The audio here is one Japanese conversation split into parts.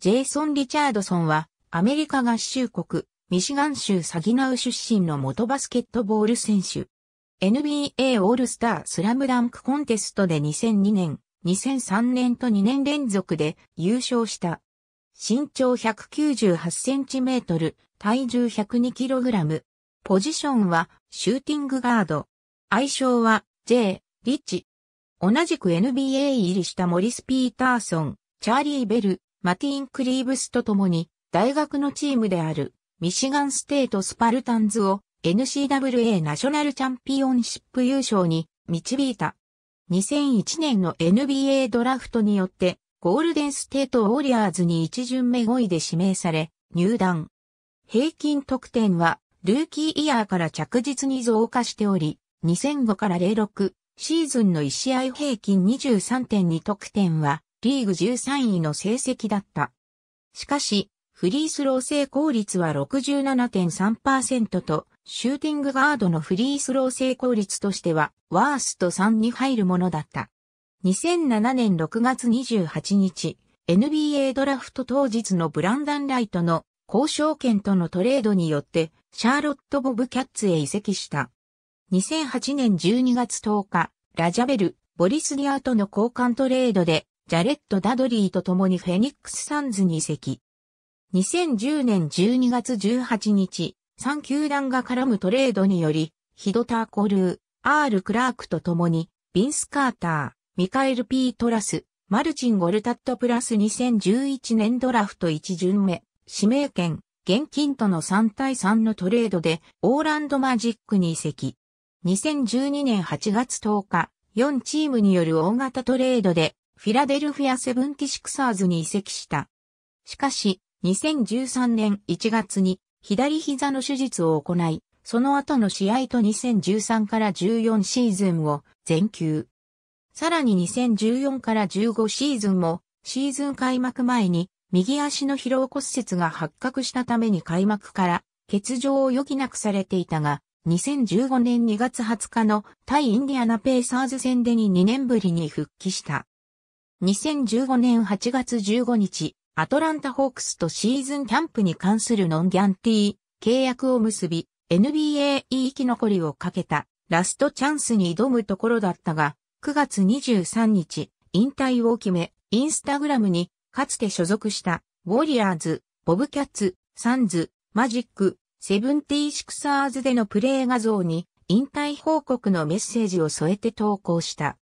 ジェイソン・リチャードソンは、アメリカ合衆国、ミシガン州サギナウ出身の元バスケットボール選手。NBA オールスタースラムダンクコンテストで2002年、2003年と2年連続で優勝した。身長198センチメートル、体重102キログラム。ポジションはシューティングガード。愛称は J. リッチ。同じく NBA 入りしたモリス・ピーターソン、チャーリー・ベル、マティーン・クリーブスと共に、大学のチームである、ミシガンステート・スパルタンズを n c w a ナショナルチャンピオンシップ優勝に導いた。2001年の NBA ドラフトによって、ゴールデンステート・ウォリアーズに一巡目5位で指名され、入団。平均得点は、ルーキーイヤーから着実に増加しており、2005から06シーズンの1試合平均23.2得点は、リーグ13位の成績だった。しかし、フリースロー成功率は67.3%と、シューティングガードのフリースロー成功率としては、ワースト3に入るものだった。2007年6月28日、NBA ドラフト当日のブランダン・ライトの交渉権とのトレードによって、シャーロット・ボブ・キャッツへ移籍した。2008年12月10日、ラジャベル、ボリス・ディアとの交換トレードで、ジャレット・ダドリーと共にフェニックス・サンズに移籍。2010年12月18日、3球団が絡むトレードにより、ヒドター・コルー、アール・クラークと共に、ビンス・カーター、ミカエル・ピートラス、マルチン・ゴルタットプラス2011年ドラフト1巡目、指名権、現金との3対3のトレードで、オーランド・マジックに移籍。2012年8月10日、4チームによる大型トレードで、フィラデルフィアセブンティシクサーズに移籍した。しかし、2013年1月に左膝の手術を行い、その後の試合と2013から14シーズンを全休。さらに2014から15シーズンもシーズン開幕前に右足の疲労骨折が発覚したために開幕から欠場を余儀なくされていたが、2015年2月20日の対インディアナペイサーズ戦でに2年ぶりに復帰した。2015年8月15日、アトランタホークスとシーズンキャンプに関するノンギャンティー契約を結び、NBA 生き残りをかけたラストチャンスに挑むところだったが、9月23日、引退を決め、インスタグラムに、かつて所属した、ウォリアーズ、ボブキャッツ、サンズ、マジック、セブンティーシクサーズでのプレー画像に、引退報告のメッセージを添えて投稿した。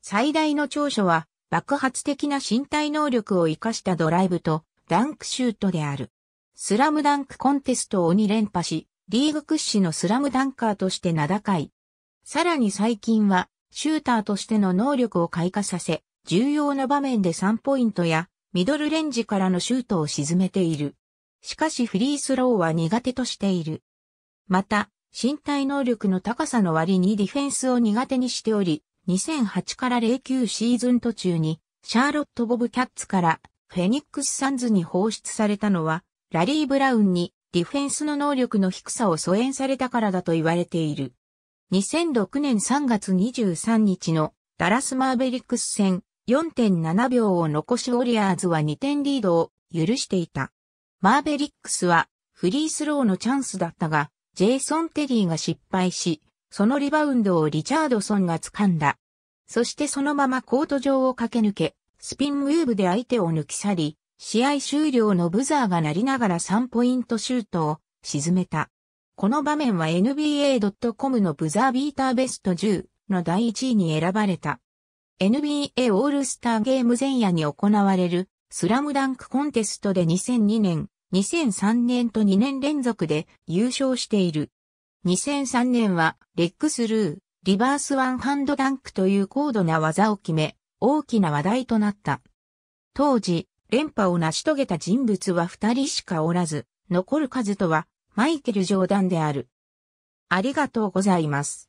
最大の長所は、爆発的な身体能力を活かしたドライブとダンクシュートである。スラムダンクコンテストを2連覇し、リーグ屈指のスラムダンカーとして名高い。さらに最近は、シューターとしての能力を開花させ、重要な場面で3ポイントや、ミドルレンジからのシュートを沈めている。しかしフリースローは苦手としている。また、身体能力の高さの割にディフェンスを苦手にしており、2008から09シーズン途中に、シャーロット・ボブ・キャッツからフェニックス・サンズに放出されたのは、ラリー・ブラウンにディフェンスの能力の低さを疎遠されたからだと言われている。2006年3月23日のダラス・マーベリックス戦4.7秒を残しウォリアーズは2点リードを許していた。マーベリックスはフリースローのチャンスだったが、ジェイソン・テリーが失敗し、そのリバウンドをリチャードソンが掴んだ。そしてそのままコート上を駆け抜け、スピンムーブで相手を抜き去り、試合終了のブザーが鳴りながら3ポイントシュートを沈めた。この場面は NBA.com のブザービーターベスト10の第1位に選ばれた。NBA オールスターゲーム前夜に行われるスラムダンクコンテストで2002年、2003年と2年連続で優勝している。2003年は、レッグスルー、リバースワンハンドダンクという高度な技を決め、大きな話題となった。当時、連覇を成し遂げた人物は二人しかおらず、残る数とは、マイケル・ジョーダンである。ありがとうございます。